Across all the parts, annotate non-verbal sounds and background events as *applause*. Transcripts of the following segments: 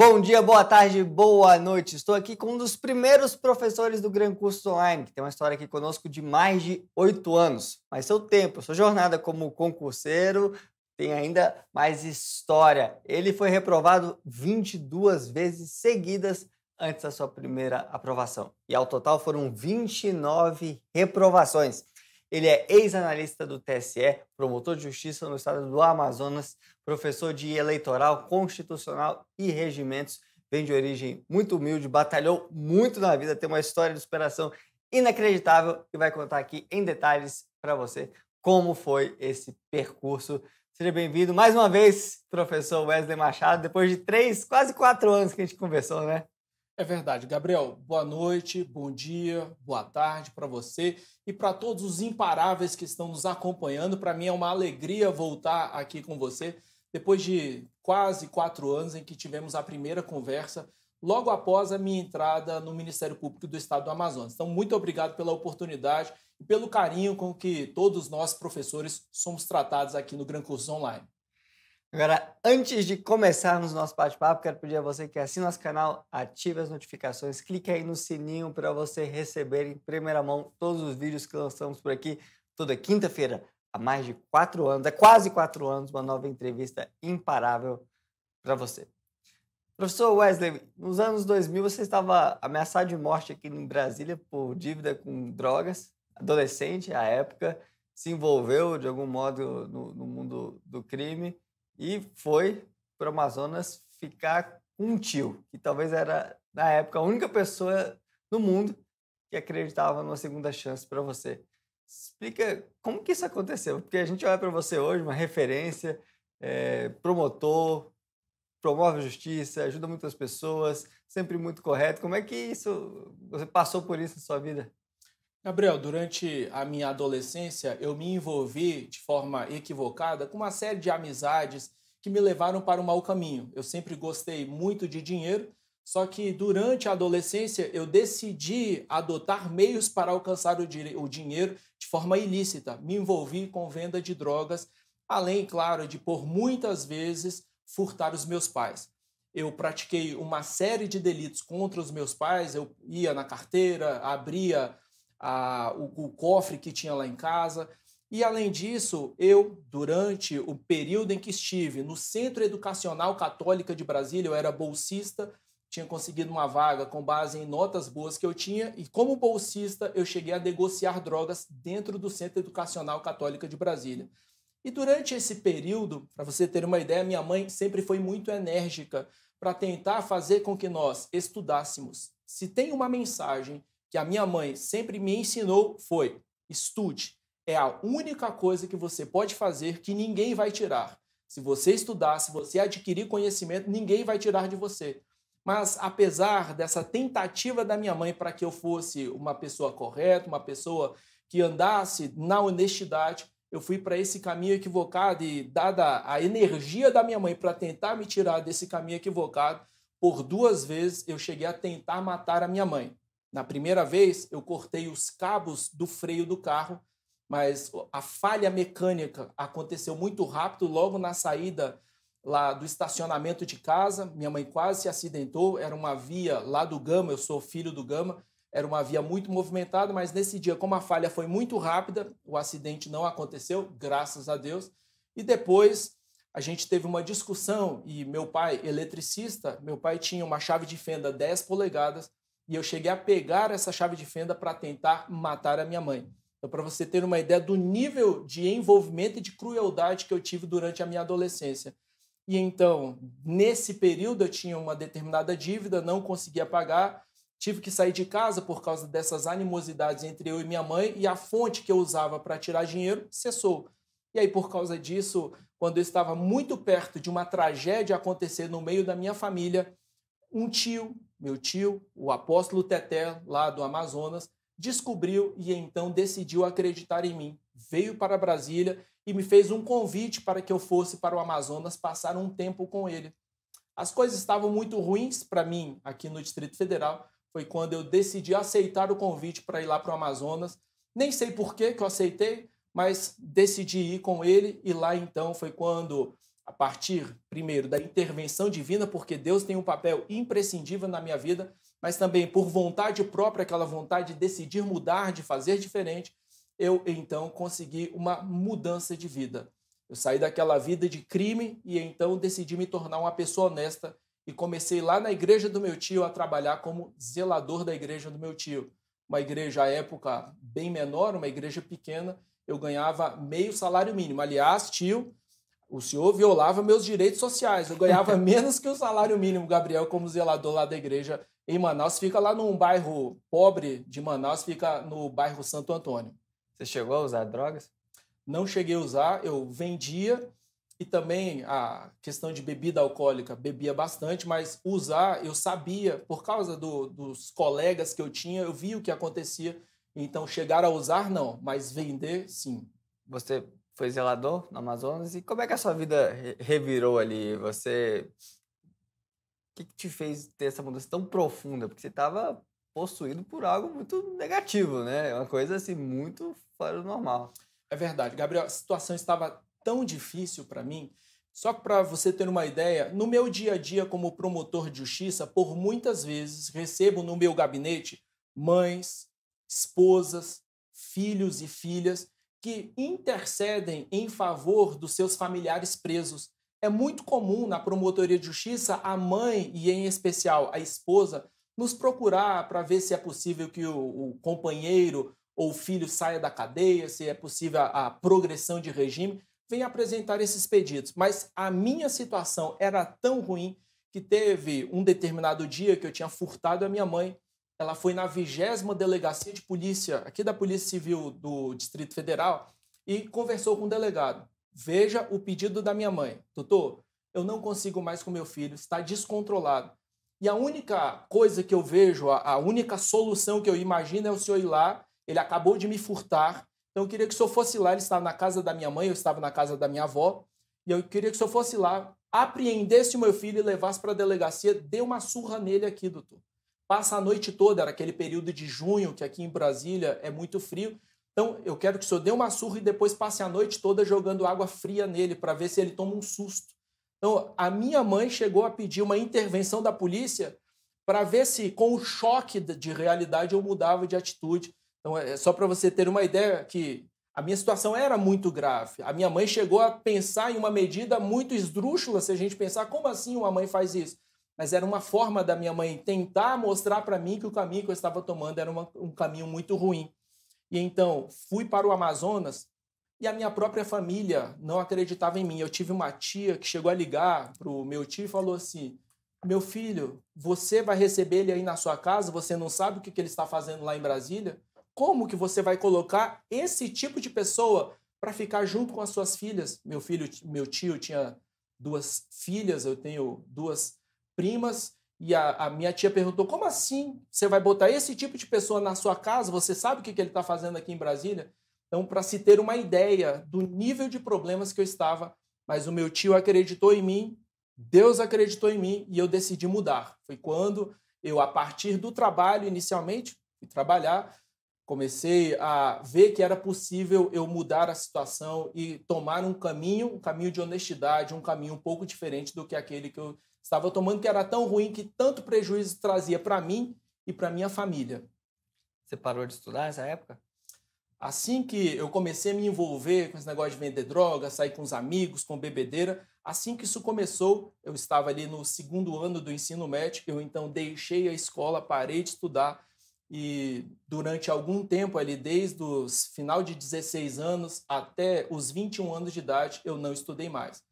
Bom dia, boa tarde, boa noite. Estou aqui com um dos primeiros professores do Gran Curso Online, que tem uma história aqui conosco de mais de oito anos. Mas seu tempo, sua jornada como concurseiro tem ainda mais história. Ele foi reprovado 22 vezes seguidas antes da sua primeira aprovação. E ao total foram 29 reprovações. Ele é ex-analista do TSE, promotor de justiça no estado do Amazonas, professor de eleitoral constitucional e regimentos, vem de origem muito humilde, batalhou muito na vida, tem uma história de superação inacreditável e vai contar aqui em detalhes para você como foi esse percurso. Seja bem-vindo mais uma vez, professor Wesley Machado, depois de três, quase quatro anos que a gente conversou, né? É verdade. Gabriel, boa noite, bom dia, boa tarde para você e para todos os imparáveis que estão nos acompanhando. Para mim é uma alegria voltar aqui com você depois de quase quatro anos em que tivemos a primeira conversa logo após a minha entrada no Ministério Público do Estado do Amazonas. Então, muito obrigado pela oportunidade e pelo carinho com que todos nós, professores, somos tratados aqui no Gran Curso Online. Agora, antes de começarmos nosso bate-papo, quero pedir a você que assine nosso canal, ative as notificações, clique aí no sininho para você receber em primeira mão todos os vídeos que lançamos por aqui toda quinta-feira, há mais de quatro anos, há quase quatro anos, uma nova entrevista imparável para você. Professor Wesley, nos anos 2000 você estava ameaçado de morte aqui em Brasília por dívida com drogas, adolescente à época, se envolveu de algum modo no, no mundo do crime e foi para o Amazonas ficar com um tio, que talvez era, na época, a única pessoa no mundo que acreditava numa segunda chance para você. Explica como que isso aconteceu, porque a gente olha para você hoje, uma referência, é, promotor, promove justiça, ajuda muitas pessoas, sempre muito correto. Como é que isso você passou por isso na sua vida? Gabriel, durante a minha adolescência, eu me envolvi de forma equivocada com uma série de amizades que me levaram para o mau caminho. Eu sempre gostei muito de dinheiro, só que durante a adolescência eu decidi adotar meios para alcançar o, o dinheiro de forma ilícita. Me envolvi com venda de drogas, além, claro, de por muitas vezes furtar os meus pais. Eu pratiquei uma série de delitos contra os meus pais, eu ia na carteira, abria a, o, o cofre que tinha lá em casa. E além disso, eu, durante o período em que estive no Centro Educacional Católica de Brasília, eu era bolsista, tinha conseguido uma vaga com base em notas boas que eu tinha, e como bolsista, eu cheguei a negociar drogas dentro do Centro Educacional Católica de Brasília. E durante esse período, para você ter uma ideia, minha mãe sempre foi muito enérgica para tentar fazer com que nós estudássemos. Se tem uma mensagem que a minha mãe sempre me ensinou foi: estude. É a única coisa que você pode fazer que ninguém vai tirar. Se você estudar, se você adquirir conhecimento, ninguém vai tirar de você. Mas apesar dessa tentativa da minha mãe para que eu fosse uma pessoa correta, uma pessoa que andasse na honestidade, eu fui para esse caminho equivocado e dada a energia da minha mãe para tentar me tirar desse caminho equivocado, por duas vezes eu cheguei a tentar matar a minha mãe. Na primeira vez, eu cortei os cabos do freio do carro, mas a falha mecânica aconteceu muito rápido, logo na saída lá do estacionamento de casa. Minha mãe quase se acidentou, era uma via lá do Gama, eu sou filho do Gama, era uma via muito movimentada, mas nesse dia, como a falha foi muito rápida, o acidente não aconteceu, graças a Deus. E depois a gente teve uma discussão e meu pai, eletricista, meu pai tinha uma chave de fenda 10 polegadas e eu cheguei a pegar essa chave de fenda para tentar matar a minha mãe. Então, para você ter uma ideia do nível de envolvimento e de crueldade que eu tive durante a minha adolescência. E então, nesse período, eu tinha uma determinada dívida, não conseguia pagar, tive que sair de casa por causa dessas animosidades entre eu e minha mãe, e a fonte que eu usava para tirar dinheiro cessou. E aí, por causa disso, quando eu estava muito perto de uma tragédia acontecer no meio da minha família, um tio, meu tio, o apóstolo Teté, lá do Amazonas, descobriu e então decidiu acreditar em mim. Veio para Brasília e me fez um convite para que eu fosse para o Amazonas passar um tempo com ele. As coisas estavam muito ruins para mim aqui no Distrito Federal. Foi quando eu decidi aceitar o convite para ir lá para o Amazonas. Nem sei por que eu aceitei, mas decidi ir com ele e lá então foi quando a partir, primeiro, da intervenção divina, porque Deus tem um papel imprescindível na minha vida, mas também por vontade própria, aquela vontade de decidir mudar, de fazer diferente, eu então consegui uma mudança de vida. Eu saí daquela vida de crime e então decidi me tornar uma pessoa honesta e comecei lá na igreja do meu tio a trabalhar como zelador da igreja do meu tio. Uma igreja à época bem menor, uma igreja pequena, eu ganhava meio salário mínimo. Aliás, tio, o senhor violava meus direitos sociais. Eu ganhava *laughs* menos que o salário mínimo, Gabriel, como zelador lá da igreja em Manaus. Fica lá num bairro pobre de Manaus, fica no bairro Santo Antônio. Você chegou a usar drogas? Não cheguei a usar, eu vendia e também a questão de bebida alcoólica, bebia bastante, mas usar eu sabia, por causa do, dos colegas que eu tinha, eu via o que acontecia. Então, chegar a usar, não, mas vender, sim. Você foi zelador no Amazonas. E como é que a sua vida revirou ali? Você. O que, que te fez ter essa mudança tão profunda? Porque você estava possuído por algo muito negativo, né? É uma coisa assim, muito fora do normal. É verdade, Gabriel. A situação estava tão difícil para mim. Só para você ter uma ideia, no meu dia a dia como promotor de justiça, por muitas vezes recebo no meu gabinete mães, esposas, filhos e filhas que intercedem em favor dos seus familiares presos. É muito comum na promotoria de justiça a mãe e, em especial, a esposa nos procurar para ver se é possível que o, o, companheiro ou o filho saia da cadeia, se é possível a, a progressão de regime. Vem apresentar esses pedidos. Mas a minha situação era tão ruim que teve um determinado dia que eu tinha furtado a minha mãe ela foi na vigésima delegacia de polícia, aqui da Polícia Civil do Distrito Federal, e conversou com o delegado. Veja o pedido da minha mãe. Doutor, eu não consigo mais com meu filho, está descontrolado. E a única coisa que eu vejo, a, única solução que eu imagino é o senhor ir lá, ele acabou de me furtar, então eu queria que o senhor fosse lá, ele estava na casa da minha mãe, eu estava na casa da minha avó, e eu queria que o senhor fosse lá, apreendesse o meu filho e levasse para a delegacia, dê uma surra nele aqui, doutor passa a noite toda, era aquele período de junho, que aqui em Brasília é muito frio. Então, eu quero que o senhor dê uma surra e depois passe a noite toda jogando água fria nele para ver se ele toma um susto. Então, a minha mãe chegou a pedir uma intervenção da polícia para ver se, com o choque de realidade, eu mudava de atitude. Então, é, é só para você ter uma ideia que a minha situação era muito grave. A minha mãe chegou a pensar em uma medida muito esdrúxula, se a gente pensar, como assim uma mãe faz isso? mas era uma forma da minha mãe tentar mostrar para mim que o caminho que eu estava tomando era uma, um caminho muito ruim. E então fui para o Amazonas e a minha própria família não acreditava em mim. Eu tive uma tia que chegou a ligar para o meu tio e falou assim: Meu filho, você vai receber ele aí na sua casa, você não sabe o que, que ele está fazendo lá em Brasília? Como que você vai colocar esse tipo de pessoa para ficar junto com as suas filhas? Meu filho, meu tio tinha duas filhas, eu tenho duas primas. E a, a, minha tia perguntou: como assim você vai botar esse tipo de pessoa na sua casa? Você sabe o que, que ele está fazendo aqui em Brasília? Então, para se ter uma ideia do nível de problemas que eu estava, mas o meu tio acreditou em mim, Deus acreditou em mim e eu decidi mudar. Foi quando eu, a partir do trabalho, inicialmente, fui trabalhar, comecei a ver que era possível eu mudar a situação e tomar um caminho, um caminho de honestidade, um caminho um pouco diferente do que aquele que eu Estava tomando que era tão ruim que tanto prejuízo trazia para mim e para minha família. Você parou de estudar nessa época? Assim que eu comecei a me envolver com esse negócio de vender droga, sair com os amigos, com bebedeira, assim que isso começou, eu estava ali no segundo ano do ensino médio, eu então deixei a escola, parei de estudar e durante algum tempo ali, desde os final de 16 anos até os 21 anos de idade, eu não estudei mais.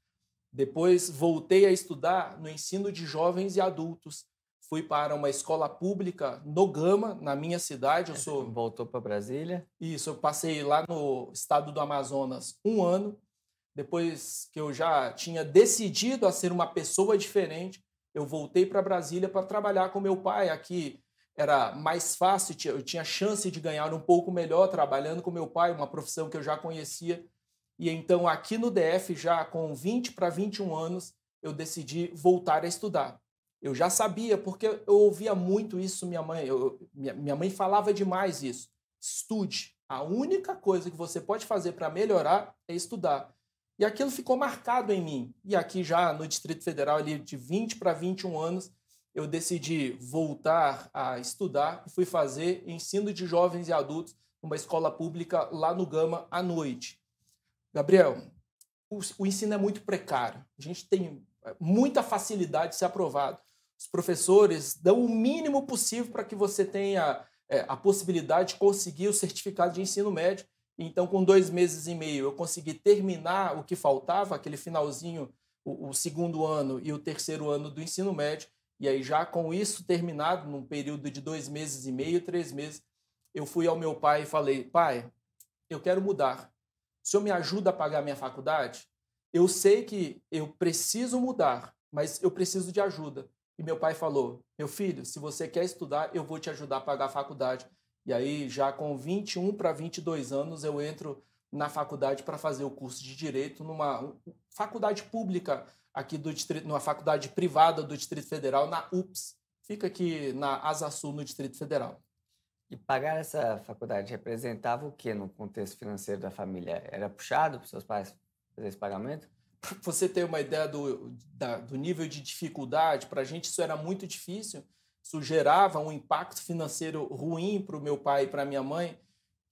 Depois voltei a estudar no ensino de jovens e adultos. Fui para uma escola pública no Gama, na minha cidade. Eu é, sou voltou para Brasília. Isso, eu passei lá no estado do Amazonas um ano. Depois que eu já tinha decidido a ser uma pessoa diferente, eu voltei para Brasília para trabalhar com meu pai. Aqui era mais fácil, eu tinha chance de ganhar um pouco melhor trabalhando com meu pai, uma profissão que eu já conhecia. E então, aqui no DF, já com 20 para 21 anos, eu decidi voltar a estudar. Eu já sabia, porque eu ouvia muito isso, minha mãe. Eu, minha, minha mãe falava demais isso. Estude. A única coisa que você pode fazer para melhorar é estudar. E aquilo ficou marcado em mim. E aqui já no Distrito Federal, ali de 20 para 21 anos, eu decidi voltar a estudar e fui fazer ensino de jovens e adultos numa escola pública lá no Gama à noite. Gabriel, o, o ensino é muito precário. A gente tem é, muita facilidade de ser aprovado. Os professores dão o mínimo possível para que você tenha é, a possibilidade de conseguir o certificado de ensino médio. Então, com dois meses e meio, eu consegui terminar o que faltava, aquele finalzinho, o, o segundo ano e o terceiro ano do ensino médio. E aí, já com isso terminado, num período de dois meses e meio, três meses, eu fui ao meu pai e falei: pai, eu quero mudar. O senhor me ajuda a pagar a minha faculdade? Eu sei que eu preciso mudar, mas eu preciso de ajuda. E meu pai falou: Meu filho, se você quer estudar, eu vou te ajudar a pagar a faculdade. E aí, já com 21 para 22 anos, eu entro na faculdade para fazer o curso de direito numa faculdade pública aqui do distrito, numa faculdade privada do Distrito Federal, na UPS. Fica aqui na Asa Sul, no Distrito Federal. E pagar essa faculdade representava o que no contexto financeiro da família? Era puxado para seus pais fazer esse pagamento? Você tem uma ideia do, da, do nível de dificuldade? Para a gente isso era muito difícil. Isso gerava um impacto financeiro ruim para o meu pai e para minha mãe.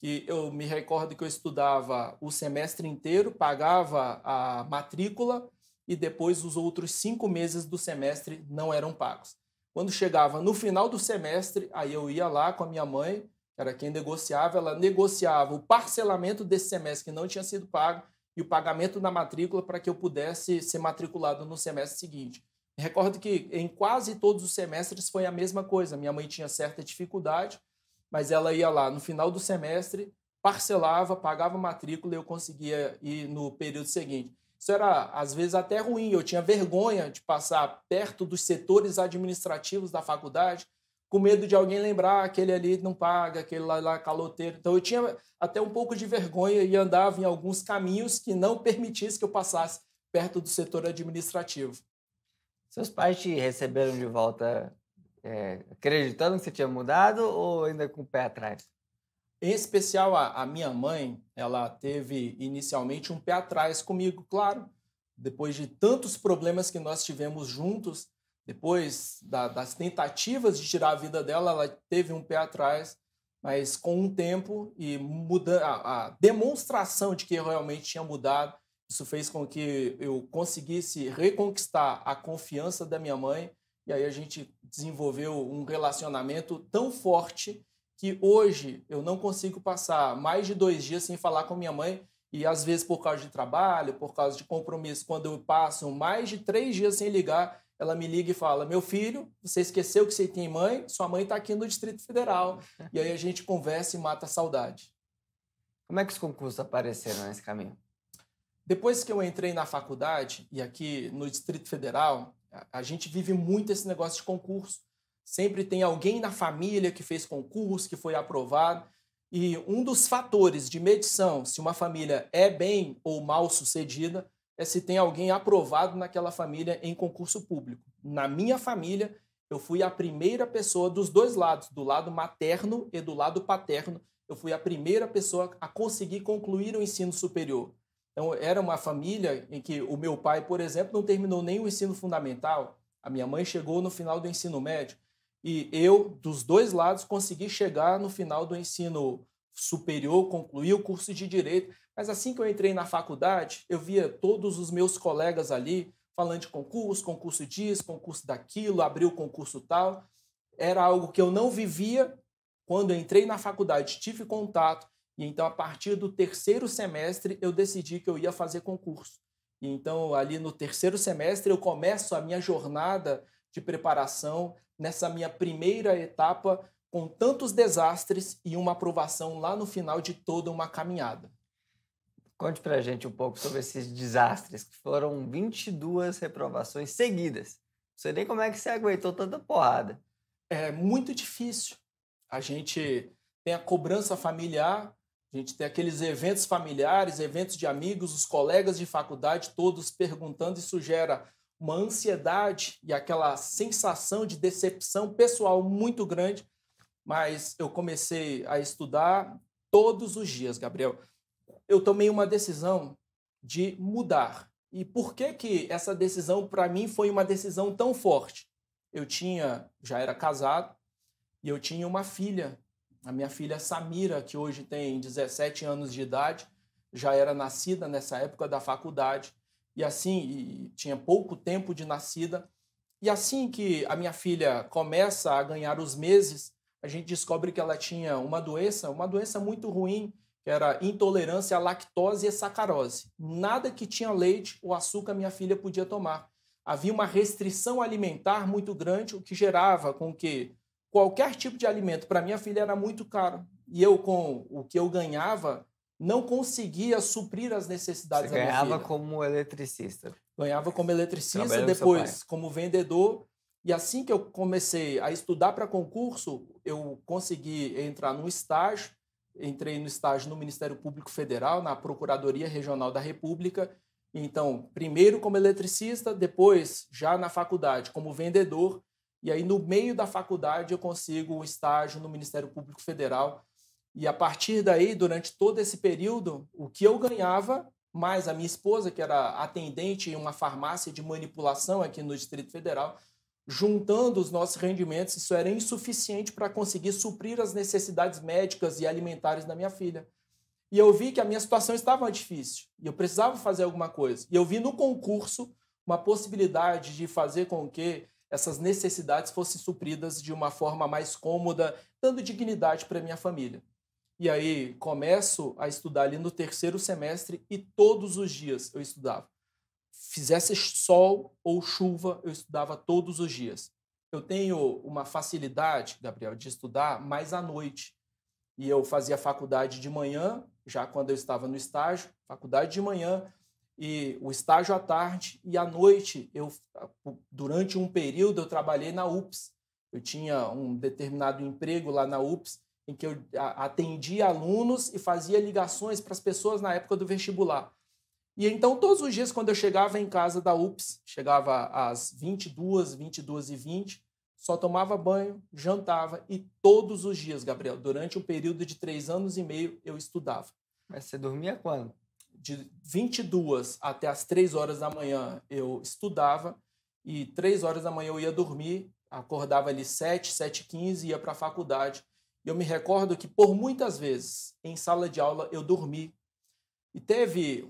Que eu me recordo que eu estudava o semestre inteiro, pagava a matrícula e depois os outros cinco meses do semestre não eram pagos. Quando chegava no final do semestre, aí eu ia lá com a minha mãe, era quem negociava, ela negociava o parcelamento desse semestre que não tinha sido pago e o pagamento da matrícula para que eu pudesse ser matriculado no semestre seguinte. Recordo que em quase todos os semestres foi a mesma coisa. Minha mãe tinha certa dificuldade, mas ela ia lá no final do semestre, parcelava, pagava matrícula e eu conseguia ir no período seguinte. Isso era, às vezes, até ruim. Eu tinha vergonha de passar perto dos setores administrativos da faculdade, com medo de alguém lembrar aquele ali não paga, aquele lá, lá caloteiro. Então, eu tinha até um pouco de vergonha e andava em alguns caminhos que não permitisse que eu passasse perto do setor administrativo. Seus pais te receberam de volta é, acreditando que você tinha mudado ou ainda com o pé atrás? Em especial, a, a, minha mãe, ela teve inicialmente um pé atrás comigo, claro. Depois de tantos problemas que nós tivemos juntos, depois da, das tentativas de tirar a vida dela, ela teve um pé atrás. Mas com o um tempo e muda, a, a demonstração de que eu realmente tinha mudado, isso fez com que eu conseguisse reconquistar a confiança da minha mãe. E aí a gente desenvolveu um relacionamento tão forte que hoje eu não consigo passar mais de dois dias sem falar com minha mãe. E às vezes, por causa de trabalho, por causa de compromisso, quando eu passo mais de três dias sem ligar, ela me liga e fala: Meu filho, você esqueceu que você tem mãe? Sua mãe está aqui no Distrito Federal. E aí a gente conversa e mata a saudade. Como é que os concursos apareceram nesse caminho? Depois que eu entrei na faculdade e aqui no Distrito Federal, a gente vive muito esse negócio de concurso. Sempre tem alguém na família que fez concurso, que foi aprovado. E um dos fatores de medição se uma família é bem ou mal sucedida é se tem alguém aprovado naquela família em concurso público. Na minha família, eu fui a primeira pessoa dos dois lados, do lado materno e do lado paterno, eu fui a primeira pessoa a conseguir concluir o ensino superior. Então, era uma família em que o meu pai, por exemplo, não terminou nem o ensino fundamental, a minha mãe chegou no final do ensino médio. E eu, dos dois lados, consegui chegar no final do ensino superior, concluí o curso de direito. Mas assim que eu entrei na faculdade, eu via todos os meus colegas ali falando de concurso, concurso disso, concurso daquilo, abriu o concurso tal. Era algo que eu não vivia quando eu entrei na faculdade, tive contato. E então, a partir do terceiro semestre, eu decidi que eu ia fazer concurso. E então, ali no terceiro semestre, eu começo a minha jornada de preparação nessa minha primeira etapa com tantos desastres e uma aprovação lá no final de toda uma caminhada. Conte a gente um pouco sobre esses desastres, que foram 22 reprovações seguidas. Não sei nem como é que você aguentou tanta porrada. É muito difícil. A gente tem a cobrança familiar, a gente tem aqueles eventos familiares, eventos de amigos, os colegas de faculdade, todos perguntando. Isso gera uma ansiedade e aquela sensação de decepção pessoal muito grande, mas eu comecei a estudar todos os dias, Gabriel. Eu tomei uma decisão de mudar. E por que que essa decisão para mim foi uma decisão tão forte? Eu tinha, já era casado e eu tinha uma filha, a minha filha Samira, que hoje tem 17 anos de idade, já era nascida nessa época da faculdade e assim e tinha pouco tempo de nascida. E assim que a minha filha começa a ganhar os meses, a gente descobre que ela tinha uma doença, uma doença muito ruim, que era intolerância à lactose e sacarose. Nada que tinha leite ou açúcar minha filha podia tomar. Havia uma restrição alimentar muito grande, o que gerava com que qualquer tipo de alimento para minha filha era muito caro. E eu, com o que eu ganhava, não conseguia suprir as necessidades Você ganhava como eletricista. Ganhava como eletricista, depois como vendedor. E assim que eu comecei a estudar para concurso, eu consegui entrar no estágio, entrei no estágio no Ministério Público Federal, na Procuradoria Regional da República. Então, primeiro como eletricista, depois já na faculdade como vendedor, e aí no meio da faculdade eu consigo o um estágio no Ministério Público Federal e a partir daí, durante todo esse período, o que eu ganhava, mais a minha esposa, que era atendente em uma farmácia de manipulação aqui no Distrito Federal, juntando os nossos rendimentos, isso era insuficiente para conseguir suprir as necessidades médicas e alimentares da minha filha. E eu vi que a minha situação estava difícil e eu precisava fazer alguma coisa. E eu vi no concurso uma possibilidade de fazer com que essas necessidades fossem supridas de uma forma mais cômoda, dando dignidade para minha família. E aí começo a estudar ali no terceiro semestre e todos os dias eu estudava. Fizesse sol ou chuva, eu estudava todos os dias. Eu tenho uma facilidade, Gabriel, de estudar mais à noite. E eu fazia faculdade de manhã, já quando eu estava no estágio, faculdade de manhã e o estágio à tarde e à noite eu durante um período eu trabalhei na UPS. Eu tinha um determinado emprego lá na UPS em que eu atendia alunos e fazia ligações para as pessoas na época do vestibular. E então, todos os dias, quando eu chegava em casa da UPS, chegava às 22, 22 e 20, só tomava banho, jantava e todos os dias, Gabriel, durante um período de três anos e meio, eu estudava. Mas você dormia quando? De 22 até as 3 horas da manhã eu estudava e 3 horas da manhã eu ia dormir, acordava ali 7, 7 15 ia para a faculdade. E eu me recordo que por muitas vezes em sala de aula eu dormi. E teve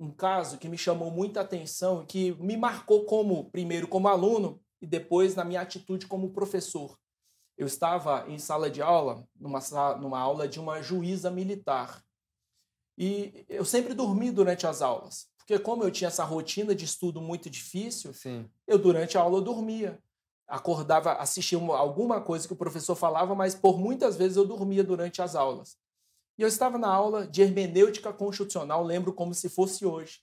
um caso que me chamou muita atenção e que me marcou como primeiro como aluno e depois na minha atitude como professor. Eu estava em sala de aula, numa, numa aula de uma juíza militar. E eu sempre dormi durante as aulas, porque como eu tinha essa rotina de estudo muito difícil, Sim. eu durante a aula eu dormia acordava, assistia uma, alguma coisa que o professor falava, mas por muitas vezes eu dormia durante as aulas. E eu estava na aula de hermenêutica constitucional, lembro como se fosse hoje.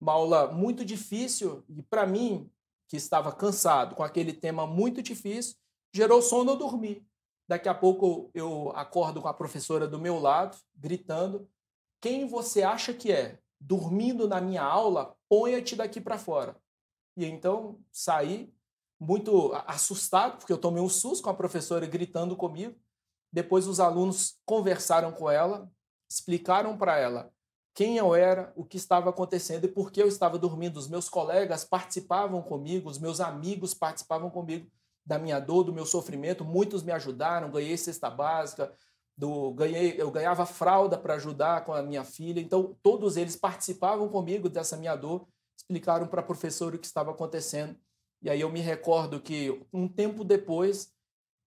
Uma aula muito difícil e para mim, que estava cansado com aquele tema muito difícil, gerou sono eu dormi. Daqui a pouco eu acordo com a professora do meu lado, gritando: "Quem você acha que é? Dormindo na minha aula, ponha-te daqui para fora". E então saí, muito assustado, porque eu tomei um susto com a professora gritando comigo. Depois os alunos conversaram com ela, explicaram para ela quem eu era, o que estava acontecendo e por que eu estava dormindo. Os meus colegas participavam comigo, os meus amigos participavam comigo da minha dor, do meu sofrimento. Muitos me ajudaram, ganhei cesta básica, do, ganhei, eu ganhava fralda para ajudar com a minha filha. Então, todos eles participavam comigo dessa minha dor, explicaram para a professora o que estava acontecendo. E aí eu me recordo que um tempo depois,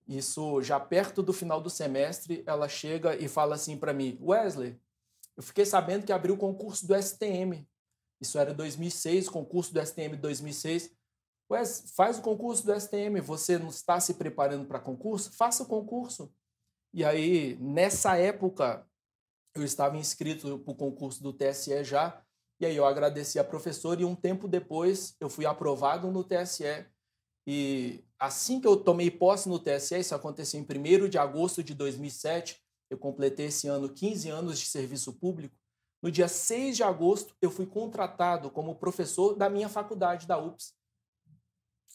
isso já perto do final do semestre, ela chega e fala assim para mim: Wesley, eu fiquei sabendo que abriu o concurso do STM. Isso era 2006, concurso do STM 2006. Wes, faz o concurso do STM. Você não está se preparando para concurso? Faça o concurso. E aí, nessa época, eu estava inscrito para o concurso do TSE já. E aí eu agradeci a professora e um tempo depois eu fui aprovado no TSE. E assim que eu tomei posse no TSE, isso aconteceu em 1 de agosto de 2007, eu completei esse ano 15 anos de serviço público. No dia 6 de agosto, eu fui contratado como professor da minha faculdade, da UPS.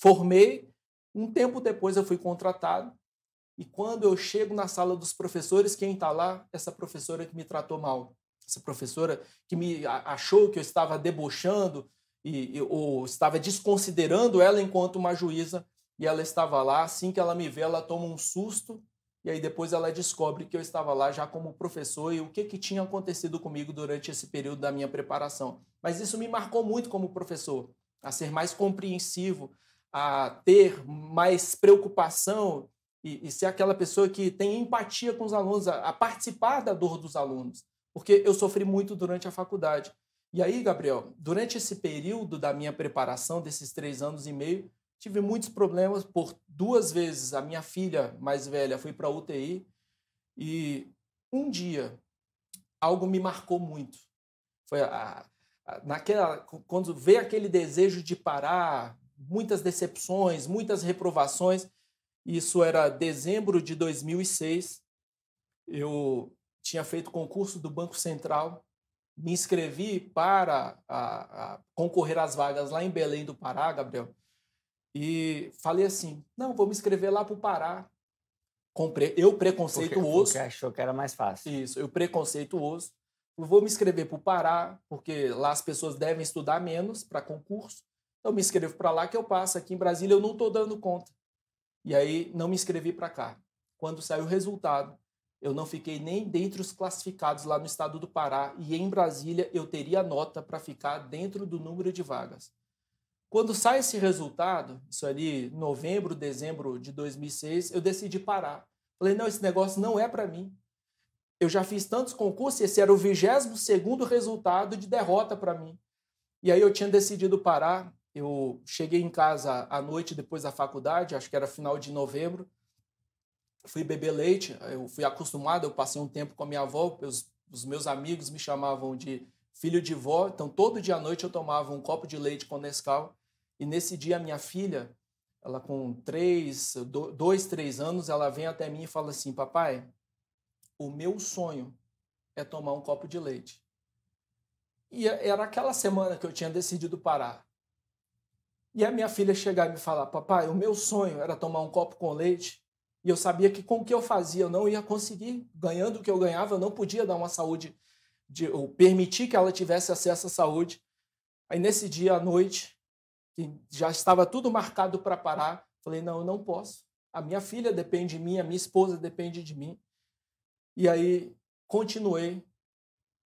Formei, um tempo depois eu fui contratado. E quando eu chego na sala dos professores, quem está lá? Essa professora que me tratou mal essa professora que me achou que eu estava debochando e, ou estava desconsiderando ela enquanto uma juíza, e ela estava lá. Assim que ela me vê, ela toma um susto, e aí depois ela descobre que eu estava lá já como professor e o que, que tinha acontecido comigo durante esse período da minha preparação. Mas isso me marcou muito como professor, a ser mais compreensivo, a ter mais preocupação e, e ser aquela pessoa que tem empatia com os alunos, a, a participar da dor dos alunos porque eu sofri muito durante a faculdade. E aí, Gabriel, durante esse período da minha preparação, desses três anos e meio, tive muitos problemas. Por duas vezes, a minha filha mais velha foi para a UTI e um dia algo me marcou muito. Foi a, a, naquela, quando veio aquele desejo de parar, muitas decepções, muitas reprovações. Isso era dezembro de 2006. Eu tinha feito concurso do Banco Central, me inscrevi para a, a concorrer às vagas lá em Belém do Pará, Gabriel, e falei assim: não, vou me inscrever lá para o Pará. Comprei, eu preconceituoso. Porque, é porque achou que era mais fácil. Isso, eu preconceituoso. Eu vou me inscrever para o Pará, porque lá as pessoas devem estudar menos para concurso. Então me inscrevo para lá que eu passo. Aqui em Brasília eu não estou dando conta. E aí não me inscrevi para cá. Quando saiu o resultado, eu não fiquei nem dentre os classificados lá no estado do Pará e em Brasília eu teria nota para ficar dentro do número de vagas. Quando sai esse resultado, isso ali novembro, dezembro de 2006, eu decidi parar. Falei, não, esse negócio não é para mim. Eu já fiz tantos concursos, esse era o 22 resultado de derrota para mim. E aí eu tinha decidido parar. Eu cheguei em casa à noite depois da faculdade, acho que era final de novembro, fui beber leite, eu fui acostumado, eu passei um tempo com a minha avó, os, os meus amigos me chamavam de filho de vó, então todo dia à noite eu tomava um copo de leite com Nescau, e nesse dia a minha filha, ela com três, dois, três anos, ela vem até mim e fala assim, papai, o meu sonho é tomar um copo de leite. E é, era aquela semana que eu tinha decidido parar. E a minha filha chegar e me falar, papai, o meu sonho era tomar um copo com leite. E eu sabia que com o que eu fazia eu não ia conseguir. Ganhando o que eu ganhava, eu não podia dar uma saúde, de, ou permitir que ela tivesse acesso à saúde. Aí nesse dia à noite, que já estava tudo marcado para parar, falei: não, eu não posso. A minha filha depende de mim, a minha esposa depende de mim. E aí continuei.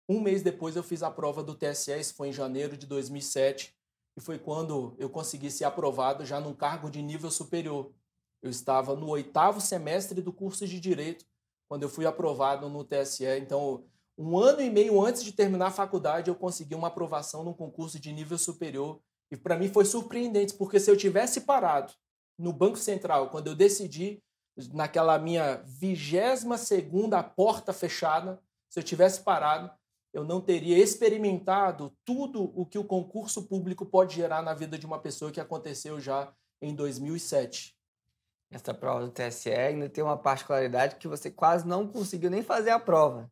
Um mês depois eu fiz a prova do TSE, foi em janeiro de 2007, e foi quando eu consegui ser aprovado já num cargo de nível superior. Eu estava no oitavo semestre do curso de Direito quando eu fui aprovado no TSE. Então, um ano e meio antes de terminar a faculdade, eu consegui uma aprovação num concurso de nível superior. E para mim foi surpreendente, porque se eu tivesse parado no Banco Central, quando eu decidi, naquela minha vigésima segunda porta fechada, se eu tivesse parado, eu não teria experimentado tudo o que o concurso público pode gerar na vida de uma pessoa que aconteceu já em 2007. Essa prova do TSE ainda tem uma particularidade que você quase não conseguiu nem fazer a prova.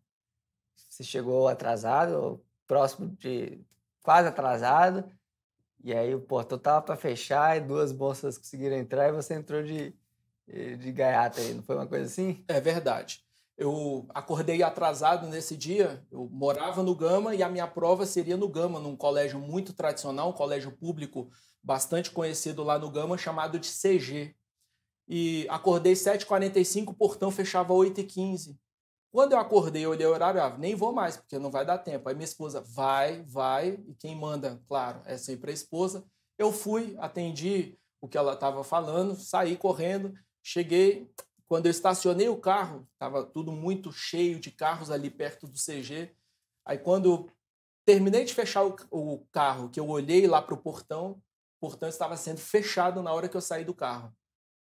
Você chegou atrasado, ou próximo de quase atrasado, e aí o portão tava para fechar e duas bolsas conseguiram entrar e você entrou de, de gaiata aí, não foi uma coisa assim? É verdade. Eu acordei atrasado nesse dia, eu morava no Gama e a minha prova seria no Gama, num colégio muito tradicional, um colégio público bastante conhecido lá no Gama, chamado de CG, e acordei 7h45, o portão fechava 8h15. Quando eu acordei, eu olhei o horário, ah, nem vou mais, porque não vai dar tempo. Aí minha esposa, vai, vai, e quem manda, claro, é sempre a esposa. Eu fui, atendi o que ela estava falando, saí correndo, cheguei. Quando eu estacionei o carro, estava tudo muito cheio de carros ali perto do CG. Aí quando terminei de fechar o, o carro, que eu olhei lá para o portão, o portão estava sendo fechado na hora que eu saí do carro.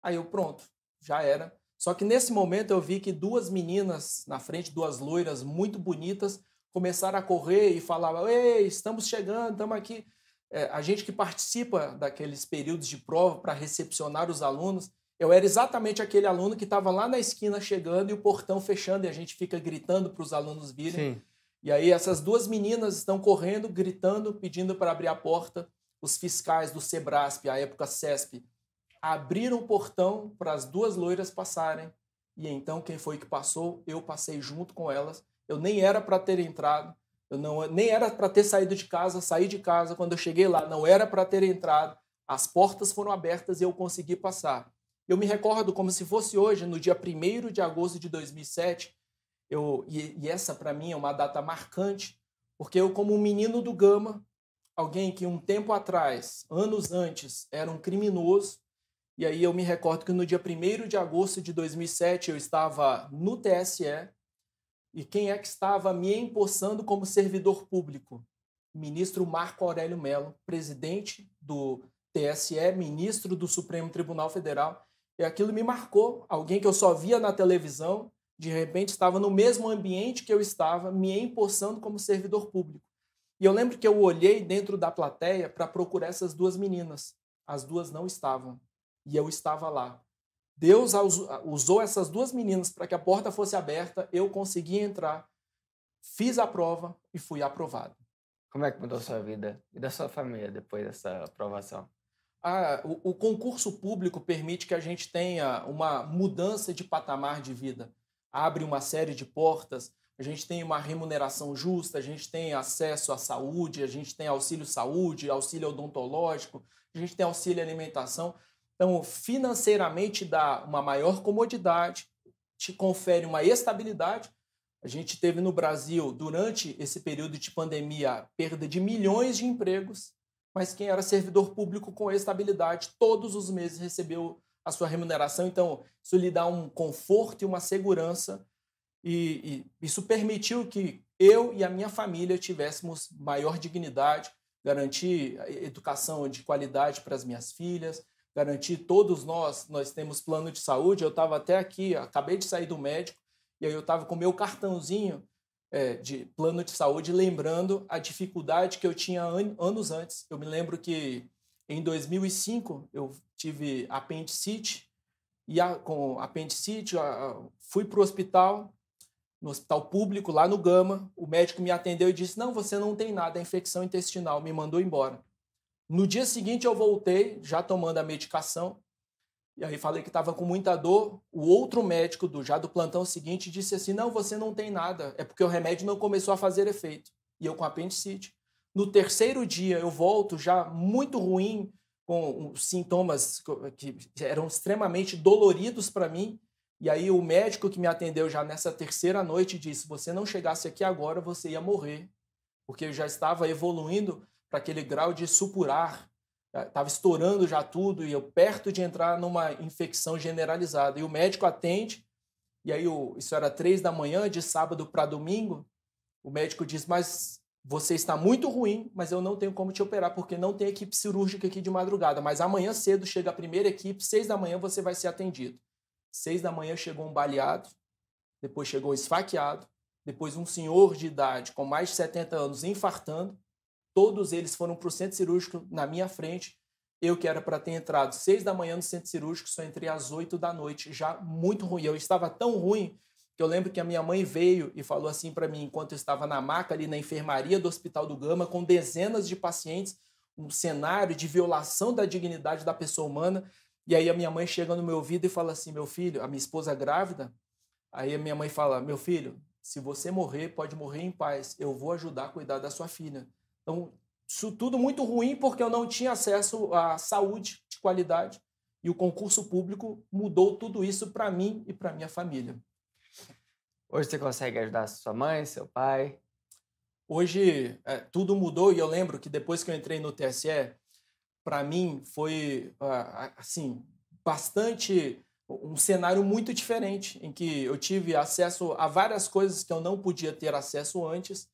Aí eu, pronto, já era. Só que nesse momento eu vi que duas meninas na frente, duas loiras muito bonitas, começaram a correr e falavam: Ei, estamos chegando, estamos aqui. É, a gente que participa daqueles períodos de prova para recepcionar os alunos, eu era exatamente aquele aluno que estava lá na esquina chegando e o portão fechando e a gente fica gritando para os alunos virem. Sim. E aí essas duas meninas estão correndo, gritando, pedindo para abrir a porta. Os fiscais do Sebrasp, à época CESP, abriram o portão para as duas loiras passarem. E então quem foi que passou? Eu passei junto com elas. Eu nem era para ter entrado, eu não nem era para ter saído de casa, saí de casa quando eu cheguei lá, não era para ter entrado. As portas foram abertas e eu consegui passar. Eu me recordo como se fosse hoje, no dia 1 de agosto de 2007. Eu, e, e essa, para mim, é uma data marcante, porque eu, como um menino do Gama, alguém que um tempo atrás, anos antes, era um criminoso, e aí eu me recordo que no dia 1 de agosto de 2007 eu estava no TSE e quem é que estava me empossando como servidor público? Ministro Marco Aurélio Mello, presidente do TSE, ministro do Supremo Tribunal Federal. E aquilo me marcou. Alguém que eu só via na televisão, de repente estava no mesmo ambiente que eu estava, me empossando como servidor público. E eu lembro que eu olhei dentro da plateia para procurar essas duas meninas. As duas não estavam e eu estava lá. Deus usou essas duas meninas para que a porta fosse aberta, eu consegui entrar, fiz a prova e fui aprovado. Como é que mudou sua vida e da sua família depois dessa aprovação? Ah, o, o concurso público permite que a gente tenha uma mudança de patamar de vida. Abre uma série de portas, a gente tem uma remuneração justa, a gente tem acesso à saúde, a gente tem auxílio saúde, auxílio odontológico, a gente tem auxílio alimentação. Então, financeiramente dá uma maior comodidade, te confere uma estabilidade. A gente teve no Brasil, durante esse período de pandemia, perda de milhões de empregos, mas quem era servidor público com estabilidade, todos os meses recebeu a sua remuneração. Então, isso lhe dá um conforto e uma segurança. E, e isso permitiu que eu e a minha família tivéssemos maior dignidade, garantir educação de qualidade para as minhas filhas, garantir. Todos nós, nós temos plano de saúde. Eu estava até aqui, acabei de sair do médico, e aí eu estava com meu cartãozinho é, de plano de saúde, lembrando a dificuldade que eu tinha an anos antes. Eu me lembro que em 2005 eu tive apendicite, e a, com apendicite, a, fui para o hospital, no hospital público, lá no Gama. O médico me atendeu e disse: Não, você não tem nada, é infecção intestinal. Me mandou embora. No dia seguinte eu voltei, já tomando a medicação, e aí falei que estava com muita dor. O outro médico do já do plantão seguinte disse assim: "Não, você não tem nada, é porque o remédio não começou a fazer efeito". E eu com apendicite. No terceiro dia eu volto já muito ruim, com sintomas que eram extremamente doloridos para mim. E aí o médico que me atendeu já nessa terceira noite disse: "Se você não chegasse aqui agora, você ia morrer" porque eu já estava evoluindo para aquele grau de supurar. Estava eh, estourando já tudo e eu perto de entrar numa infecção generalizada. E o médico atende, e aí isso era três da manhã, de sábado para domingo. O médico diz: Mas você está muito ruim, mas eu não tenho como te operar, porque não tem equipe cirúrgica aqui de madrugada. Mas amanhã cedo chega a primeira equipe, seis da manhã você vai ser atendido. Seis da manhã chegou um baleado, depois chegou um esfaqueado, depois um senhor de idade com mais de 70 anos infartando, Todos eles foram para o centro cirúrgico na minha frente. Eu que era para ter entrado seis da manhã no centro cirúrgico, só entrei às oito da noite, já muito ruim. Eu estava tão ruim que eu lembro que a minha mãe veio e falou assim para mim, enquanto eu estava na maca ali na enfermaria do Hospital do Gama, com dezenas de pacientes, um cenário de violação da dignidade da pessoa humana. E aí a minha mãe chega no meu ouvido e fala assim: meu filho, a minha esposa é grávida. Aí a minha mãe fala: meu filho, se você morrer, pode morrer em paz. Eu vou ajudar a cuidar da sua filha. Então, isso tudo muito ruim porque eu não tinha acesso à saúde de qualidade e o concurso público mudou tudo isso para mim e para minha família. Hoje você consegue ajudar sua mãe, seu pai? Hoje é, tudo mudou e eu lembro que depois que eu entrei no TSE, para mim foi assim bastante um cenário muito diferente em que eu tive acesso a várias coisas que eu não podia ter acesso antes,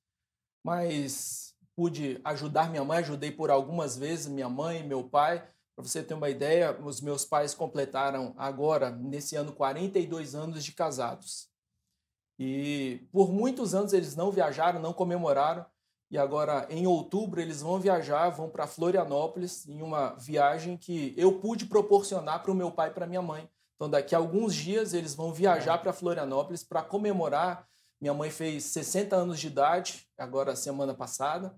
mas pude ajudar minha mãe, ajudei por algumas vezes minha mãe e meu pai. Para você ter uma ideia, os meus pais completaram agora, nesse ano, 42 anos de casados. E por muitos anos eles não viajaram, não comemoraram. E agora, em outubro, eles vão viajar, vão para Florianópolis, em uma viagem que eu pude proporcionar para o meu pai e para minha mãe. Então, daqui a alguns dias, eles vão viajar uhum. para Florianópolis para comemorar minha mãe fez 60 anos de idade, agora semana passada,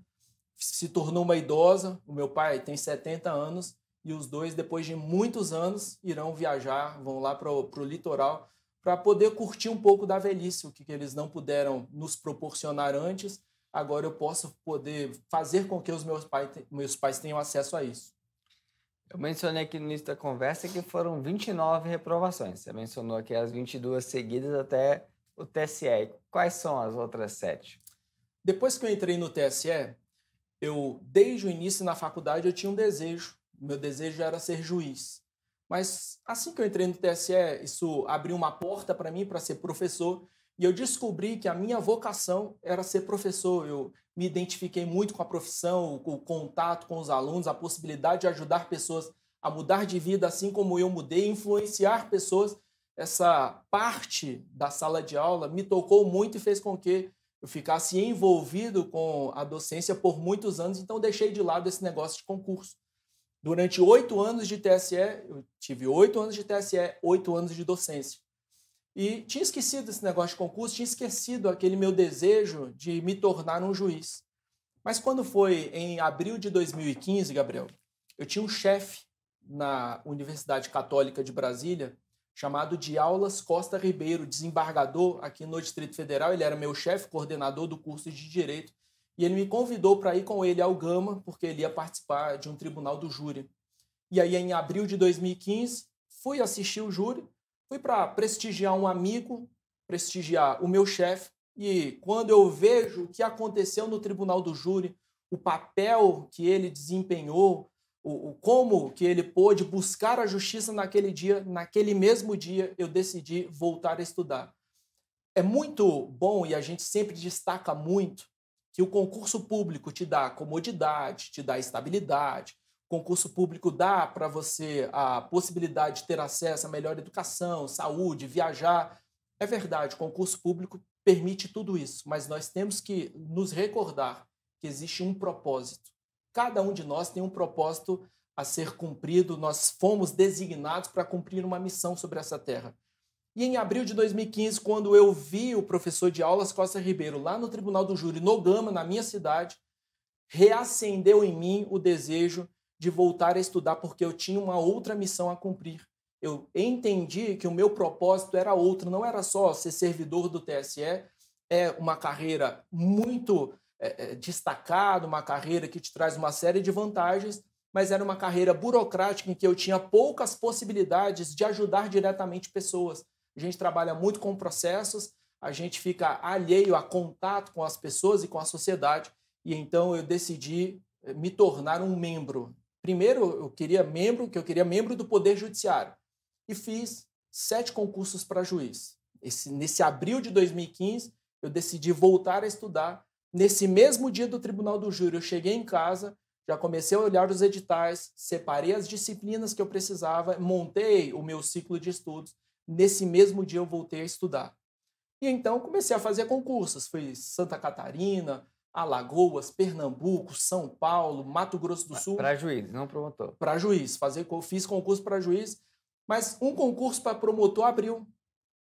se tornou uma idosa. O meu pai tem 70 anos e os dois, depois de muitos anos, irão viajar, vão lá para o litoral para poder curtir um pouco da velhice, o que, que eles não puderam nos proporcionar antes. Agora eu posso poder fazer com que os meus, pai, meus pais tenham acesso a isso. Eu mencionei aqui no início da conversa que foram 29 reprovações. Você mencionou aqui as 22 seguidas até o TSE. Quais são as outras sete? Depois que eu entrei no TSE, eu desde o início na faculdade eu tinha um desejo. Meu desejo era ser juiz. Mas assim que eu entrei no TSE, isso abriu uma porta para mim para ser professor e eu descobri que a minha vocação era ser professor. Eu me identifiquei muito com a profissão, com o contato com os alunos, a possibilidade de ajudar pessoas a mudar de vida, assim como eu mudei, influenciar pessoas essa parte da sala de aula me tocou muito e fez com que eu ficasse envolvido com a docência por muitos anos, então deixei de lado esse negócio de concurso. Durante oito anos de TSE, eu tive oito anos de TSE, oito anos de docência. E tinha esquecido esse negócio de concurso, tinha esquecido aquele meu desejo de me tornar um juiz. Mas quando foi em abril de 2015, Gabriel, eu tinha um chefe na Universidade Católica de Brasília chamado de Aulas Costa Ribeiro, desembargador aqui no Distrito Federal. Ele era meu chefe, coordenador do curso de Direito, e ele me convidou para ir com ele ao Gama, porque ele ia participar de um tribunal do júri. E aí, em abril de 2015, fui assistir o júri, fui para prestigiar um amigo, prestigiar o meu chefe, e quando eu vejo o que aconteceu no tribunal do júri, o papel que ele desempenhou, o, o, como que ele pôde buscar a justiça naquele dia, naquele mesmo dia eu decidi voltar a estudar. É muito bom e a gente sempre destaca muito que o concurso público te dá comodidade, te dá estabilidade. O concurso público dá para você a possibilidade de ter acesso a melhor educação, saúde, viajar. É verdade, o concurso público permite tudo isso, mas nós temos que nos recordar que existe um propósito Cada um de nós tem um propósito a ser cumprido, nós fomos designados para cumprir uma missão sobre essa terra. E em abril de 2015, quando eu vi o professor de aulas Costa Ribeiro lá no Tribunal do Júri, no Gama, na minha cidade, reacendeu em mim o desejo de voltar a estudar, porque eu tinha uma outra missão a cumprir. Eu entendi que o meu propósito era outro, não era só ser servidor do TSE, é uma carreira muito é, é, destacado, uma carreira que te traz uma série de vantagens, mas era uma carreira burocrática em que eu tinha poucas possibilidades de ajudar diretamente pessoas. A gente trabalha muito com processos, a gente fica alheio a contato com as pessoas e com a sociedade, e então eu decidi eh, me tornar um membro. Primeiro, eu queria membro, que eu queria membro do Poder Judiciário, e fiz sete concursos para juiz. Esse, nesse abril de 2015, eu decidi voltar a estudar Nesse mesmo dia do tribunal do júri, eu cheguei em casa, já comecei a olhar os editais, separei as disciplinas que eu precisava, montei o meu ciclo de estudos. Nesse mesmo dia eu voltei a estudar. E então comecei a fazer concursos. Fui Santa Catarina, Alagoas, Pernambuco, São Paulo, Mato Grosso do Sul. Para juiz, não promotor. Para juiz. Fazer, fiz concurso para juiz, mas um concurso para promotor abriu.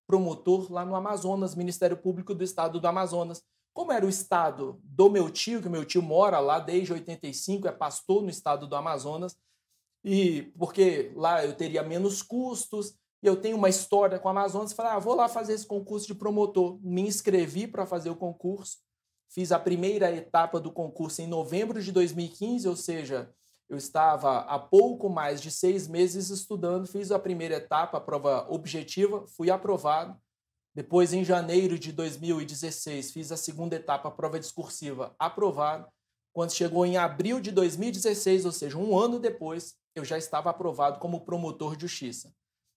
Promotor lá no Amazonas, Ministério Público do Estado do Amazonas. Como era o estado do meu tio, que meu tio mora lá desde 85, é pastor no estado do Amazonas, e porque lá eu teria menos custos, e eu tenho uma história com o Amazonas, falei, ah, vou lá fazer esse concurso de promotor. Me inscrevi para fazer o concurso, fiz a primeira etapa do concurso em novembro de 2015, ou seja, eu estava há pouco mais de seis meses estudando, fiz a primeira etapa, a prova objetiva, fui aprovado. Depois, em janeiro de 2016, fiz a segunda etapa, a prova discursiva, aprovado. Quando chegou em abril de 2016, ou seja, um ano depois, eu já estava aprovado como promotor de justiça.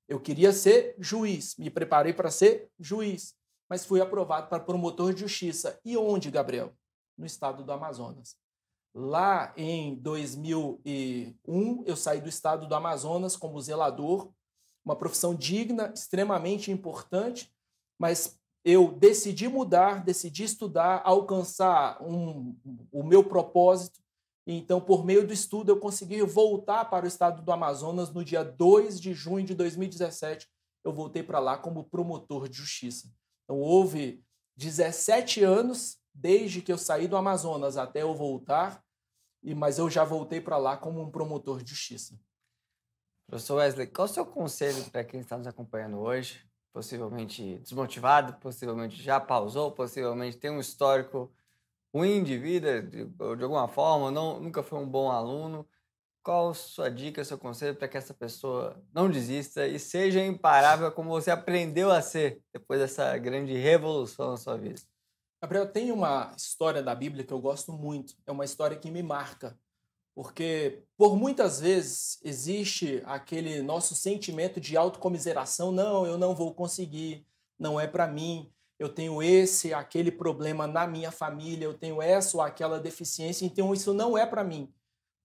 Eu queria ser juiz, me preparei para ser juiz, mas fui aprovado para promotor de justiça. E onde, Gabriel? No estado do Amazonas. Lá em 2001, eu saí do estado do Amazonas como zelador, uma profissão digna, extremamente importante, mas eu decidi mudar, decidi estudar, alcançar um, o meu propósito. Então, por meio do estudo, eu consegui voltar para o estado do Amazonas no dia 2 de junho de 2017. Eu voltei para lá como promotor de justiça. Então, houve 17 anos desde que eu saí do Amazonas até eu voltar, mas eu já voltei para lá como um promotor de justiça. Professor Wesley, qual é o seu conselho para quem está nos acompanhando hoje possivelmente desmotivado, possivelmente já pausou, possivelmente tem um histórico ruim de vida, de, de alguma forma, não, nunca foi um bom aluno. Qual sua dica, seu conselho para que essa pessoa não desista e seja imparável como você aprendeu a ser depois dessa grande revolução na sua vida? Gabriel, tem uma história da Bíblia que eu gosto muito. É uma história que me marca. Porque por muitas vezes existe aquele nosso sentimento de autocomiseração, não, eu não vou conseguir, não é para mim, eu tenho esse, aquele problema na minha família, eu tenho essa ou aquela deficiência, então isso não é para mim.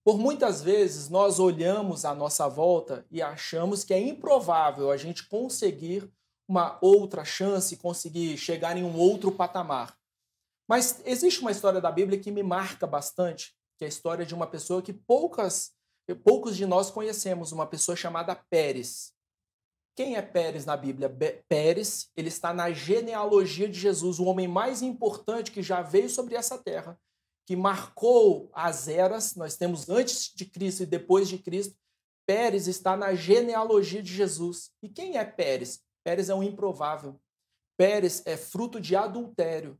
Por muitas vezes nós olhamos à nossa volta e achamos que é improvável a gente conseguir uma outra chance, conseguir chegar em um outro patamar. Mas existe uma história da Bíblia que me marca bastante, que é a história de uma pessoa que poucas, poucos de nós conhecemos, uma pessoa chamada Pérez. Quem é Pérez na Bíblia? Pérez, ele está na genealogia de Jesus, o homem mais importante que já veio sobre essa terra, que marcou as eras. Nós temos antes de Cristo e depois de Cristo. Pérez está na genealogia de Jesus. E quem é Pérez? Pérez é um improvável. Pérez é fruto de adultério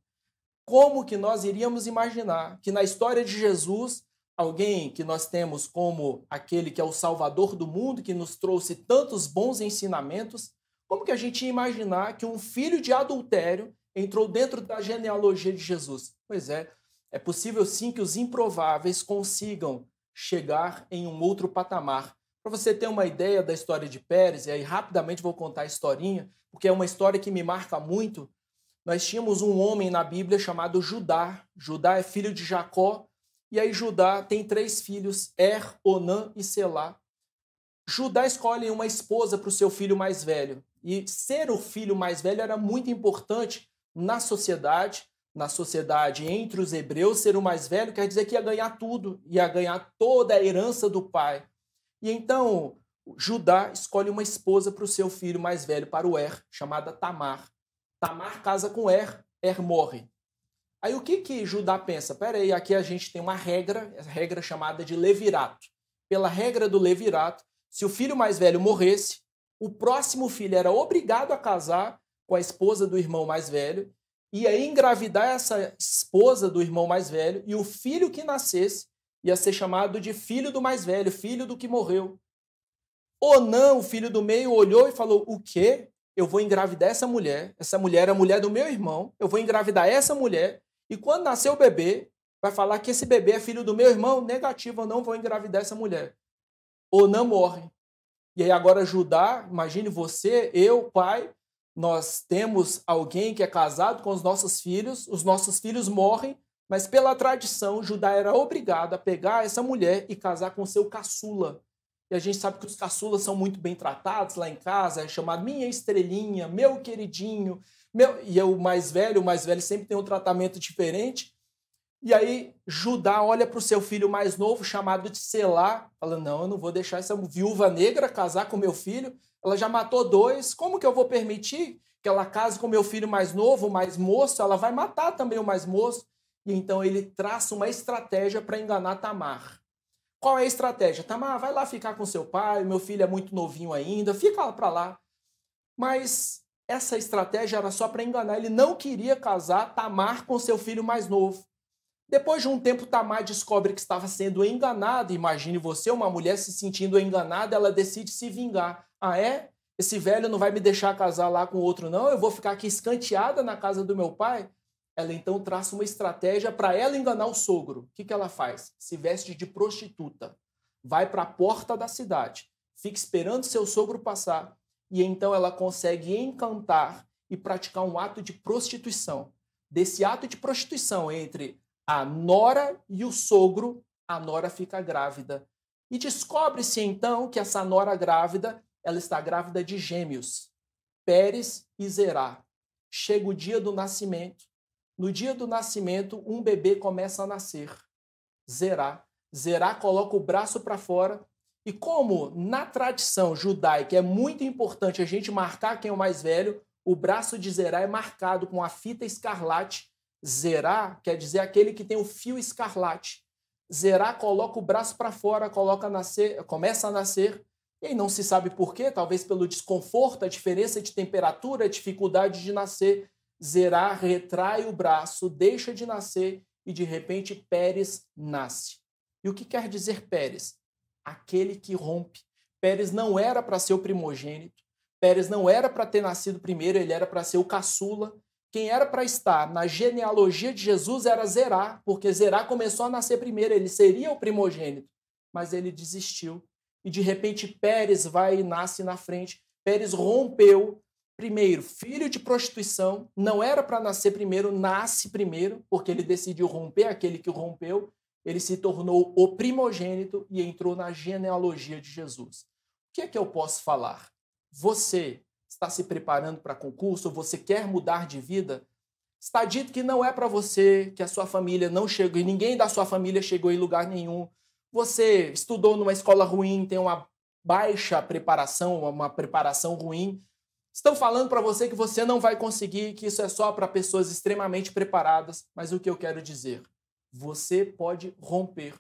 como que nós iríamos imaginar que na história de Jesus, alguém que nós temos como aquele que é o salvador do mundo, que nos trouxe tantos bons ensinamentos, como que a gente ia imaginar que um filho de adultério entrou dentro da genealogia de Jesus? Pois é, é possível sim que os improváveis consigam chegar em um outro patamar. Para você ter uma ideia da história de Pérez, e aí rapidamente vou contar a historinha, porque é uma história que me marca muito. Nós tínhamos um homem na Bíblia chamado Judá. Judá é filho de Jacó. E aí Judá tem três filhos, Er, Onã e Selá. Judá escolhe uma esposa para o seu filho mais velho. E ser o filho mais velho era muito importante na sociedade. Na sociedade entre os hebreus, ser o mais velho quer dizer que ia ganhar tudo, ia ganhar toda a herança do pai. E então Judá escolhe uma esposa para o seu filho mais velho, para o Er, chamada Tamar. Tamar casa com Er, Er morre. Aí o que que Judá pensa? Peraí, aqui a gente tem uma regra, a regra chamada de levirato. Pela regra do levirato, se o filho mais velho morresse, o próximo filho era obrigado a casar com a esposa do irmão mais velho, ia engravidar essa esposa do irmão mais velho, e o filho que nascesse ia ser chamado de filho do mais velho, filho do que morreu. Ou não? o filho do meio, olhou e falou: O quê? eu vou engravidar essa mulher, essa mulher era é a mulher do meu irmão, eu vou engravidar essa mulher, e quando nascer o bebê, vai falar que esse bebê é filho do meu irmão, negativo, eu não vou engravidar essa mulher. Ou não morre. E aí agora Judá, imagine você, eu, pai, nós temos alguém que é casado com os nossos filhos, os nossos filhos morrem, mas pela tradição, Judá era obrigado a pegar essa mulher e casar com seu caçula. E a gente sabe que os caçulas são muito bem tratados lá em casa, é chamado minha estrelinha, meu queridinho, meu... e é o mais velho, o mais velho sempre tem um tratamento diferente. E aí Judá olha para o seu filho mais novo, chamado de Selá, fala: Não, eu não vou deixar essa viúva negra casar com meu filho. Ela já matou dois. Como que eu vou permitir que ela case com meu filho mais novo, o mais moço? Ela vai matar também o mais moço. E então ele traça uma estratégia para enganar Tamar. Qual é a estratégia? Tamar, tá, vai lá ficar com seu pai, meu filho é muito novinho ainda, fica lá para lá. Mas essa estratégia era só para enganar, ele não queria casar Tamar com seu filho mais novo. Depois de um tempo, Tamar descobre que estava sendo enganada. Imagine você, uma mulher se sentindo enganada, ela decide se vingar. Ah, é? Esse velho não vai me deixar casar lá com outro, não? Eu vou ficar aqui escanteada na casa do meu pai? Ela então traça uma estratégia para ela enganar o sogro. O que, que ela faz? Se veste de prostituta, vai para a porta da cidade, fica esperando seu sogro passar e então ela consegue encantar e praticar um ato de prostituição. Desse ato de prostituição entre a nora e o sogro, a nora fica grávida. E descobre-se então que essa nora grávida, ela está grávida de gêmeos, Pérez e Zerá. Chega o dia do nascimento, no dia do nascimento, um bebê começa a nascer. Zerá. Zerá coloca o braço para fora. E como na tradição judaica é muito importante a gente marcar quem é o mais velho, o braço de Zerá é marcado com a fita escarlate. Zerá quer dizer aquele que tem o fio escarlate. Zerá coloca o braço para fora, coloca nascer, começa a nascer, e não se sabe por quê, talvez pelo desconforto, a diferença de temperatura, a dificuldade de nascer. Zerá retrai o braço, deixa de nascer e de repente Pérez nasce. E o que quer dizer Pérez? Aquele que rompe. Pérez não era para ser o primogênito, Pérez não era para ter nascido primeiro, ele era para ser o caçula. Quem era para estar na genealogia de Jesus era Zerá, porque Zerá começou a nascer primeiro, ele seria o primogênito, mas ele desistiu. E de repente Pérez vai e nasce na frente. Pérez rompeu Primeiro, filho de prostituição, não era para nascer primeiro, nasce primeiro, porque ele decidiu romper aquele que o rompeu, ele se tornou o primogênito e entrou na genealogia de Jesus. O que é que eu posso falar? Você está se preparando para concurso, você quer mudar de vida? Está dito que não é para você, que a sua família não chegou, e ninguém da sua família chegou em lugar nenhum. Você estudou numa escola ruim, tem uma baixa preparação, uma preparação ruim, Estão falando para você que você não vai conseguir, que isso é só para pessoas extremamente preparadas, mas o que eu quero dizer? Você pode romper.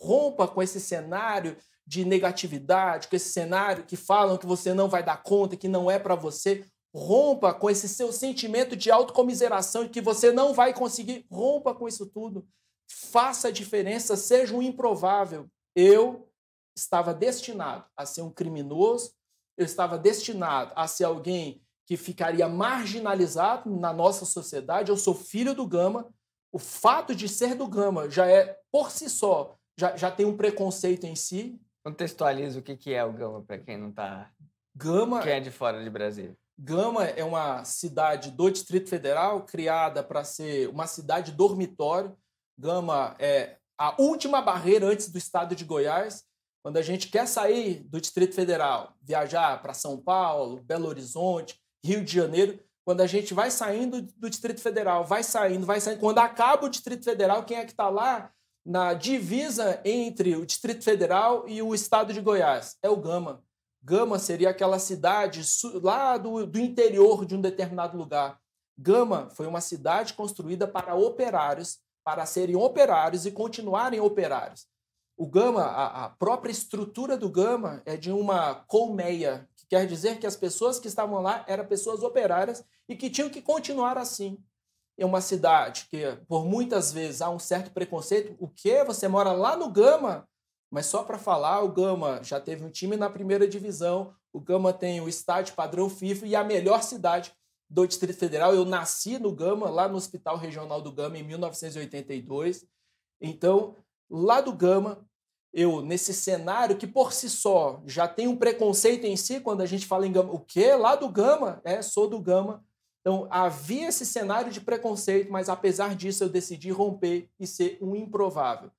Rompa com esse cenário de negatividade, com esse cenário que falam que você não vai dar conta, que não é para você. Rompa com esse seu sentimento de autocomiseração, de que você não vai conseguir. Rompa com isso tudo. Faça a diferença, seja um improvável. Eu estava destinado a ser um criminoso, eu estava destinado a ser alguém que ficaria marginalizado na nossa sociedade. Eu sou filho do Gama. O fato de ser do Gama já é, por si só, já, já tem um preconceito em si. Contextualiza o que, que é o Gama para quem não está. Gama. Quem é de fora de Brasília. Gama é uma cidade do Distrito Federal criada para ser uma cidade dormitório. Gama é a última barreira antes do estado de Goiás. Quando a gente quer sair do Distrito Federal, viajar para São Paulo, Belo Horizonte, Rio de Janeiro, quando a gente vai saindo do Distrito Federal, vai saindo, vai saindo. Quando acaba o Distrito Federal, quem é que está lá na divisa entre o Distrito Federal e o estado de Goiás? É o Gama. Gama seria aquela cidade lá do, do interior de um determinado lugar. Gama foi uma cidade construída para operários, para serem operários e continuarem operários. O gama, a, a própria estrutura do gama é de uma colmeia, que quer dizer que as pessoas que estavam lá eram pessoas operárias e que tinham que continuar assim. É uma cidade que, por muitas vezes, há um certo preconceito. O que? Você mora lá no Gama? Mas só para falar, o Gama já teve um time na primeira divisão, o Gama tem o estádio padrão FIFA e a melhor cidade do Distrito Federal. Eu nasci no Gama, lá no Hospital Regional do Gama, em 1982. Então, lá do Gama, eu, nesse cenário que por si só já tem um preconceito em si, quando a gente fala em Gama, o quê? Lá do Gama? É, sou do Gama. Então, havia esse cenário de preconceito, mas apesar disso, eu decidi romper e ser um improvável.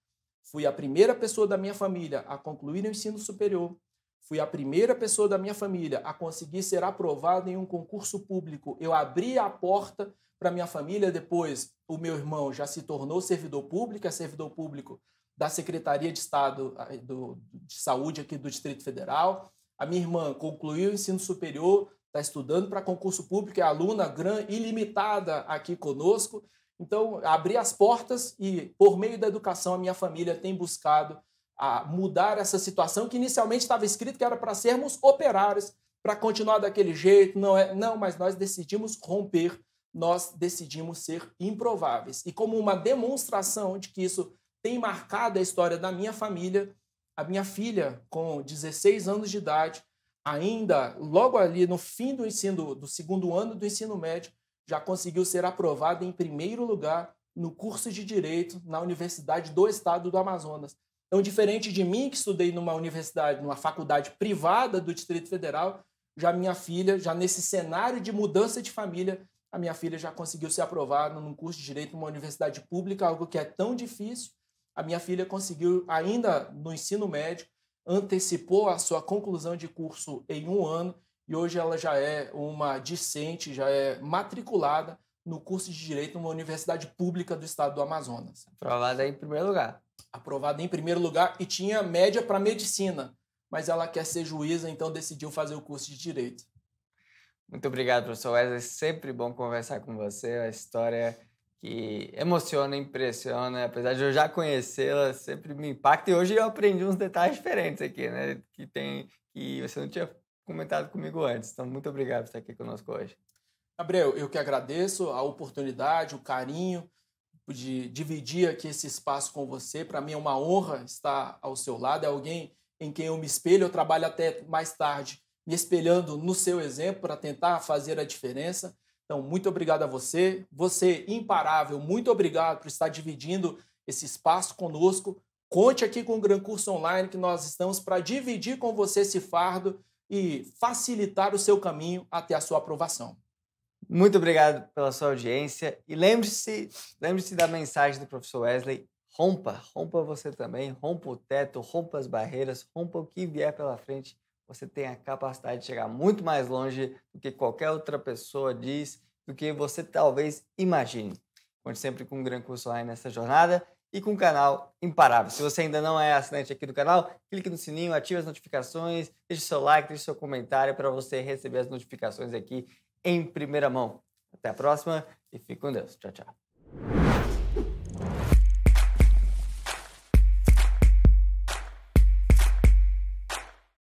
Fui a primeira pessoa da minha família a concluir o ensino superior, fui a primeira pessoa da minha família a conseguir ser aprovado em um concurso público. Eu abri a porta para minha família depois. O meu irmão já se tornou servidor público, é servidor público da Secretaria de Estado do, de Saúde aqui do Distrito Federal. A minha irmã concluiu o ensino superior, está estudando para concurso público, é aluna gran, ilimitada aqui conosco. Então, abri as portas e, por meio da educação, a minha família tem buscado a mudar essa situação que inicialmente estava escrito que era para sermos operários, para continuar daquele jeito, não é? Não, mas nós decidimos romper, nós decidimos ser improváveis. E como uma demonstração de que isso tem marcado a história da minha família. A minha filha, com 16 anos de idade, ainda logo ali no fim do ensino do segundo ano do ensino médio, já conseguiu ser aprovada em primeiro lugar no curso de direito na Universidade do Estado do Amazonas. Então, diferente de mim que estudei numa universidade, numa faculdade privada do Distrito Federal, já minha filha, já nesse cenário de mudança de família, a minha filha já conseguiu ser aprovada num curso de direito numa universidade pública, algo que é tão difícil a minha filha conseguiu, ainda no ensino médio, antecipou a sua conclusão de curso em um ano e hoje ela já é uma discente, já é matriculada no curso de Direito numa universidade pública do estado do Amazonas. Aprovada em primeiro lugar. Aprovada em primeiro lugar e tinha média para medicina, mas ela quer ser juíza, então decidiu fazer o curso de Direito. Muito obrigado, professor Wesley. É sempre bom conversar com você. A história que emociona, impressiona, apesar de eu já conhecê-la, sempre me impacta. E hoje eu aprendi uns detalhes diferentes aqui, né? Que tem que você não tinha comentado comigo antes. Então, muito obrigado por estar aqui conosco hoje. Gabriel, eu que agradeço a oportunidade, o carinho de dividir aqui esse espaço com você. Para mim é uma honra estar ao seu lado, é alguém em quem eu me espelho. Eu trabalho até mais tarde me espelhando no seu exemplo para tentar fazer a diferença. Então, muito obrigado a você. Você, imparável, muito obrigado por estar dividindo esse espaço conosco. Conte aqui com o Gran Curso Online, que nós estamos para dividir com você esse fardo e facilitar o seu caminho até a sua aprovação. Muito obrigado pela sua audiência. E lembre-se lembre da mensagem do professor Wesley: rompa, rompa você também, rompa o teto, rompa as barreiras, rompa o que vier pela frente você tem a capacidade de chegar muito mais longe do que qualquer outra pessoa diz, do que você talvez imagine. Conte sempre com um grande Curso Online nessa jornada e com o canal Imparável. Se você ainda não é assinante aqui do canal, clique no sininho, ative as notificações, deixe seu like, deixe seu comentário para você receber as notificações aqui em primeira mão. Até a próxima e fique com Deus. Tchau, tchau.